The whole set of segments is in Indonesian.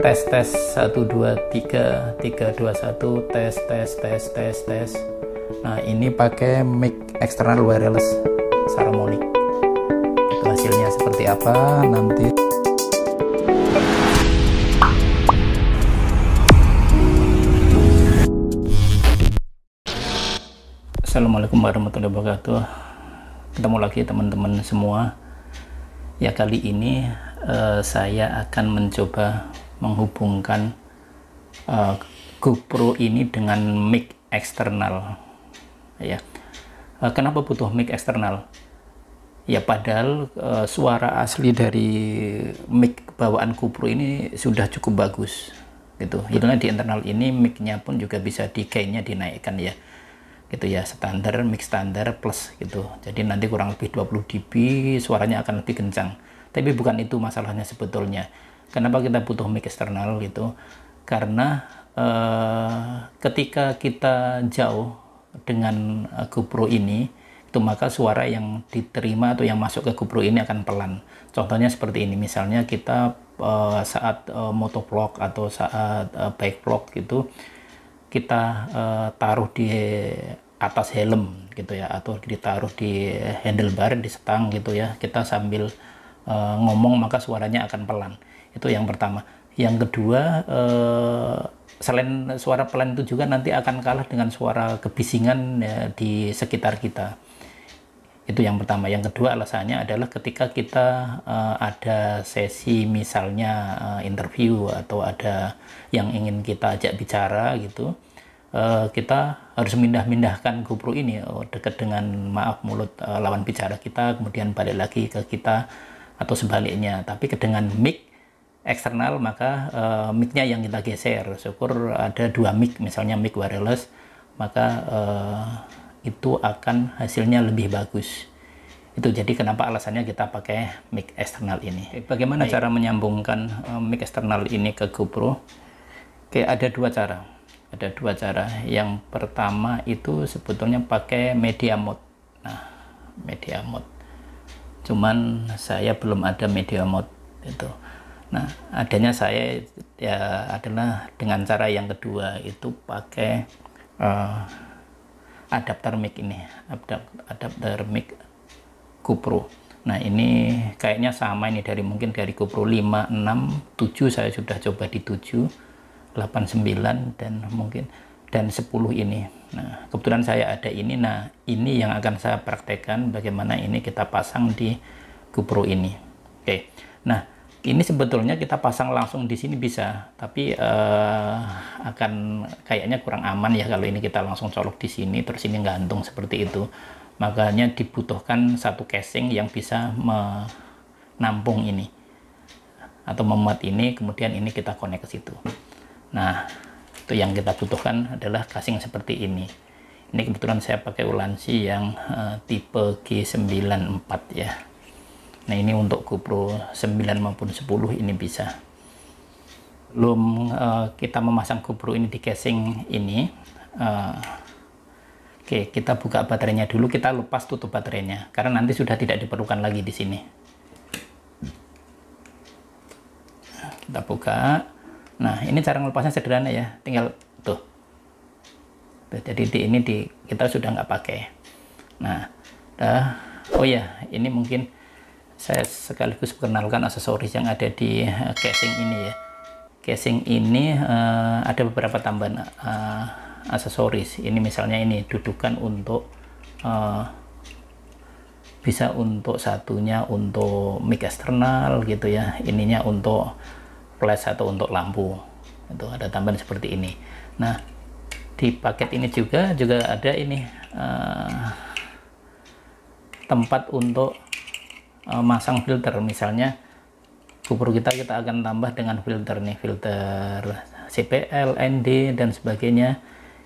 tes tes 1 2 3 3 2 1 tes tes tes tes tes nah ini pakai mic external wireless Saramonic itu hasilnya seperti apa nanti Assalamualaikum warahmatullahi wabarakatuh ketemu lagi teman-teman semua ya kali ini uh, saya akan mencoba menghubungkan uh, GoPro ini dengan mic eksternal ya uh, kenapa butuh mic eksternal ya padahal uh, suara asli dari mic bawaan GoPro ini sudah cukup bagus gitu hitungnya di internal ini micnya pun juga bisa di gainnya dinaikkan ya gitu ya standar mic standar plus gitu jadi nanti kurang lebih 20 dB suaranya akan lebih kencang tapi bukan itu masalahnya sebetulnya Kenapa kita butuh mic eksternal gitu? Karena uh, ketika kita jauh dengan uh, GoPro ini, itu maka suara yang diterima atau yang masuk ke GoPro ini akan pelan. Contohnya seperti ini, misalnya kita uh, saat uh, motovlog atau saat uh, bike vlog gitu, kita uh, taruh di atas helm gitu ya, atau ditaruh di handlebar di setang gitu ya, kita sambil Eh, ngomong maka suaranya akan pelan. Itu yang pertama. Yang kedua, eh, selain suara pelan itu juga nanti akan kalah dengan suara kebisingan ya, di sekitar kita. Itu yang pertama. Yang kedua alasannya adalah ketika kita eh, ada sesi misalnya interview atau ada yang ingin kita ajak bicara gitu, kita harus mindah-mindahkan GoPro ini oh, dekat dengan maaf mulut lawan bicara kita, kemudian balik lagi ke kita atau sebaliknya. Tapi dengan mic eksternal maka uh, eh, mic yang kita geser. Syukur ada dua mic, misalnya mic wireless, maka uh, itu akan hasilnya lebih bagus. Itu jadi kenapa alasannya kita pakai mic eksternal ini. Bagaimana Baik. cara menyambungkan uh, mic eksternal ini ke GoPro? Oke, ada dua cara. Ada dua cara. Yang pertama itu sebetulnya pakai media mode. Nah, media mode cuman saya belum ada media mod itu nah adanya saya ya adalah dengan cara yang kedua itu pakai uh, adapter mic ini adapter, adapter mic GoPro nah ini kayaknya sama ini dari mungkin dari GoPro 5, 6, 7 saya sudah coba di 7 8, 9 dan mungkin dan 10 ini. Nah, kebetulan saya ada ini. Nah, ini yang akan saya praktekkan bagaimana ini kita pasang di GoPro ini. Oke. Nah, ini sebetulnya kita pasang langsung di sini bisa, tapi eh, akan kayaknya kurang aman ya kalau ini kita langsung colok di sini terus ini gantung seperti itu. Makanya dibutuhkan satu casing yang bisa menampung ini atau memuat ini, kemudian ini kita connect ke situ. Nah, itu yang kita butuhkan adalah casing seperti ini ini kebetulan saya pakai ulansi yang uh, tipe G94 ya nah ini untuk GoPro 9 maupun 10 ini bisa belum uh, kita memasang GoPro ini di casing ini uh, oke okay, kita buka baterainya dulu kita lepas tutup baterainya karena nanti sudah tidak diperlukan lagi di sini kita buka Nah, ini cara melepasnya sederhana ya. Tinggal tuh. tuh jadi di ini di kita sudah nggak pakai. Nah, dah. oh ya, ini mungkin saya sekaligus perkenalkan aksesoris yang ada di eh, casing ini ya. Casing ini uh, ada beberapa tambahan uh, aksesoris. Ini misalnya ini dudukan untuk uh, bisa untuk satunya untuk mic eksternal gitu ya. Ininya untuk flash atau untuk lampu itu ada tambahan seperti ini nah di paket ini juga juga ada ini uh, tempat untuk uh, masang filter misalnya kubur kita kita akan tambah dengan filter nih filter CPL, ND dan sebagainya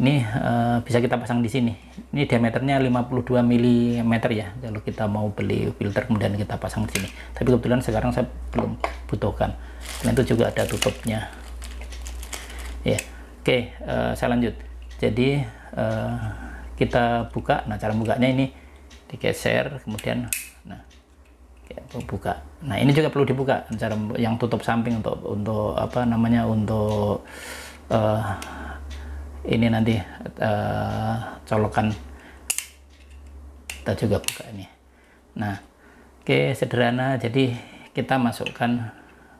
ini uh, bisa kita pasang di sini ini diameternya 52 mm ya kalau kita mau beli filter kemudian kita pasang di sini tapi kebetulan sekarang saya belum butuhkan Nah itu juga ada tutupnya ya yeah. oke okay, uh, eh, saya lanjut jadi uh, kita buka nah cara bukanya ini digeser kemudian nah buka nah ini juga perlu dibuka cara yang tutup samping untuk untuk apa namanya untuk uh, ini nanti uh, colokan kita juga buka ini nah oke okay, sederhana jadi kita masukkan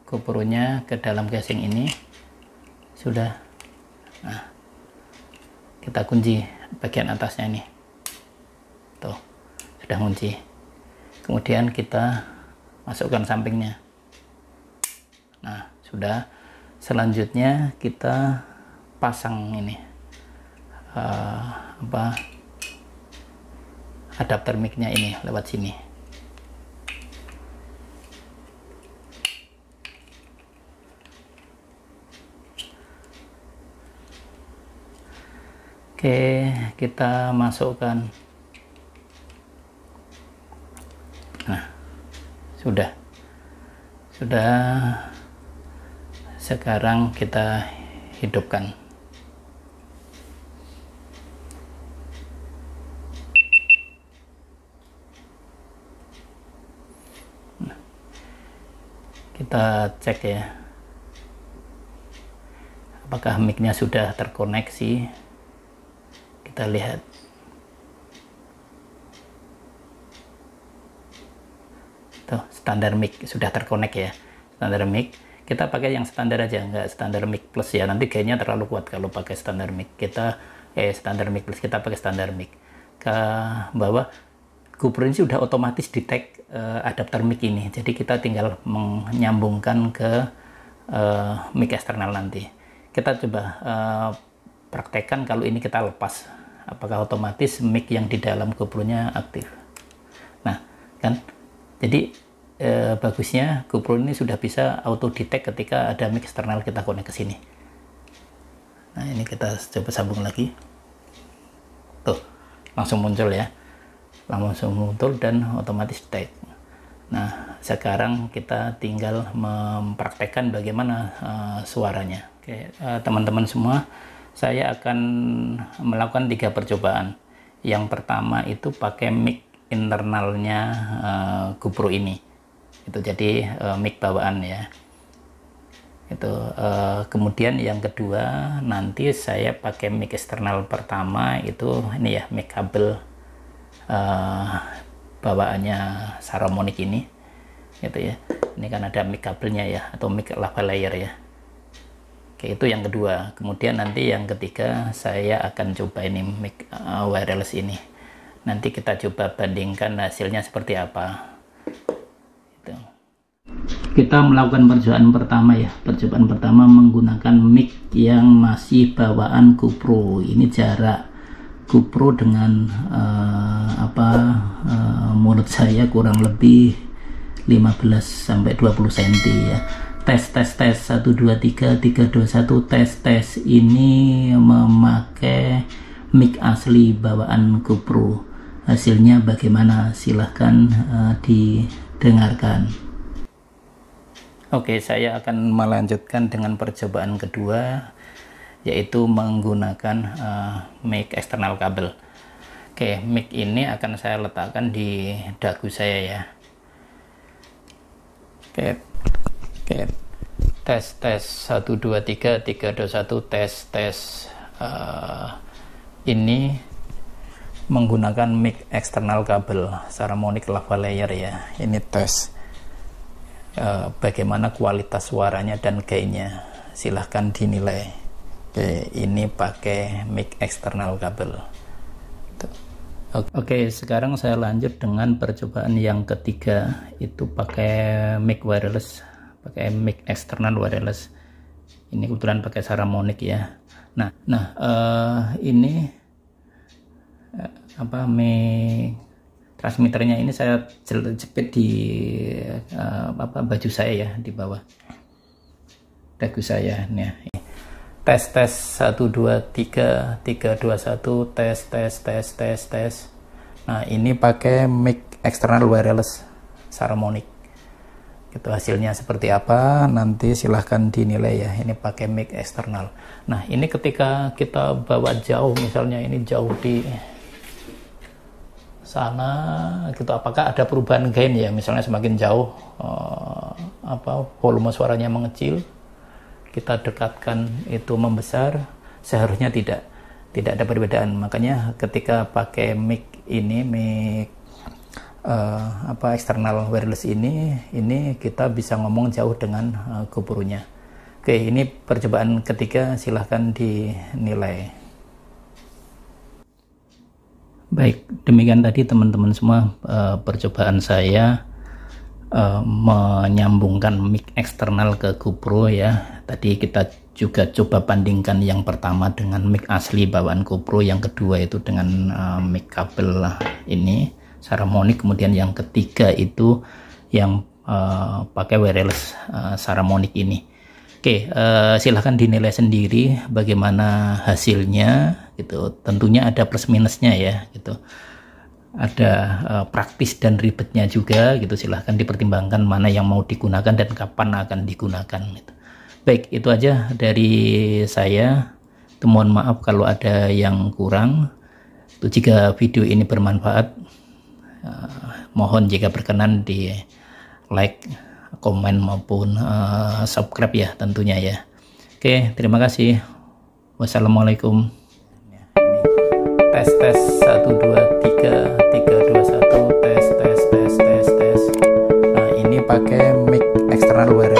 GoPro-nya ke dalam casing ini. Sudah. Nah, kita kunci bagian atasnya ini. Tuh, sudah kunci. Kemudian kita masukkan sampingnya. Nah, sudah. Selanjutnya kita pasang ini. Uh, apa adapter mic-nya ini lewat sini. Oke, kita masukkan. Nah, sudah. Sudah. Sekarang kita hidupkan. kita cek ya apakah micnya sudah terkoneksi kita lihat. Tuh, standar mic sudah terkonek ya. Standar mic. Kita pakai yang standar aja, enggak standar mic plus ya. Nanti kayaknya terlalu kuat kalau pakai standar mic. Kita eh standar mic plus, kita pakai standar mic. Ke bawah ini sudah otomatis detect uh, adapter mic ini. Jadi kita tinggal menyambungkan ke uh, mic eksternal nanti. Kita coba uh, praktekkan kalau ini kita lepas apakah otomatis mic yang di dalam gopro aktif. Nah, kan jadi e, bagusnya GoPro ini sudah bisa auto detect ketika ada mic eksternal kita konek ke sini. Nah, ini kita coba sambung lagi. Tuh, langsung muncul ya. Langsung muncul dan otomatis detect. Nah, sekarang kita tinggal mempraktekkan bagaimana uh, suaranya. Oke, okay. uh, eh, teman -teman semua saya akan melakukan tiga percobaan. Yang pertama itu pakai mic internalnya uh, GoPro ini. Itu jadi uh, mic bawaan ya. Itu uh, kemudian yang kedua nanti saya pakai mic eksternal pertama itu ini ya mic kabel uh, bawaannya Saramonic ini. Gitu ya. Ini kan ada mic kabelnya ya atau mic lava layer ya. Oke, itu yang kedua. Kemudian nanti yang ketiga saya akan coba ini mic eh, wireless ini. Nanti kita coba bandingkan hasilnya seperti apa. Itu. Kita melakukan percobaan pertama ya. Percobaan pertama menggunakan mic yang masih bawaan GoPro. Ini jarak GoPro dengan uh, apa uh, eh, mulut saya kurang lebih 15 sampai 20 cm ya tes tes tes 2 1 tes tes ini memakai mic asli bawaan GoPro hasilnya bagaimana silahkan uh, didengarkan Oke saya akan melanjutkan dengan percobaan kedua yaitu menggunakan uh, mic eksternal kabel Oke mic ini akan saya letakkan di dagu saya ya Oke Oke. Okay. Tes tes 1 2 3 3 2 1 tes tes uh, ini menggunakan mic eksternal kabel Saramonic lava layer ya. Ini tes uh, bagaimana kualitas suaranya dan gainnya. Silahkan dinilai. Oke, okay. ini pakai mic eksternal kabel. Oke, okay, sekarang saya lanjut dengan percobaan yang ketiga, itu pakai mic wireless pakai mic external wireless ini kebetulan pakai Saramonic ya nah nah uh, ini uh, apa mic transmitternya ini saya jepit di uh, apa baju saya ya di bawah dagu saya nih ya. tes tes 1 2 3 3 2 1 tes tes tes tes tes nah ini pakai mic external wireless Saramonic itu hasilnya seperti apa nanti silahkan dinilai ya ini pakai mic eksternal nah ini ketika kita bawa jauh misalnya ini jauh di sana gitu apakah ada perubahan gain ya misalnya semakin jauh uh, apa volume suaranya mengecil kita dekatkan itu membesar seharusnya tidak tidak ada perbedaan makanya ketika pakai mic ini mic uh, apa eksternal wireless ini ini kita bisa ngomong jauh dengan uh, eh, GoPro-nya. Oke, ini percobaan ketiga silahkan dinilai. Baik, demikian tadi teman-teman semua uh, percobaan saya uh, menyambungkan mic eksternal ke GoPro ya. Tadi kita juga coba bandingkan yang pertama dengan mic asli bawaan GoPro, yang kedua itu dengan uh, mic kabel ini Sarmonik kemudian yang ketiga itu yang uh, pakai wireless uh, ini Oke, uh, silahkan dinilai sendiri bagaimana hasilnya, gitu. Tentunya ada plus minusnya ya, gitu. Ada uh, praktis dan ribetnya juga, gitu. Silahkan dipertimbangkan mana yang mau digunakan dan kapan akan digunakan. Gitu. Baik, itu aja dari saya. Mohon maaf kalau ada yang kurang. jika video ini bermanfaat, Uh, mohon jika berkenan di like, komen maupun uh, subscribe ya tentunya ya. Oke, terima kasih. Wassalamualaikum. tes tes 1 2 3 3 2 1 tes tes tes tes tes. Nah, ini pakai mic eksternal wear ya.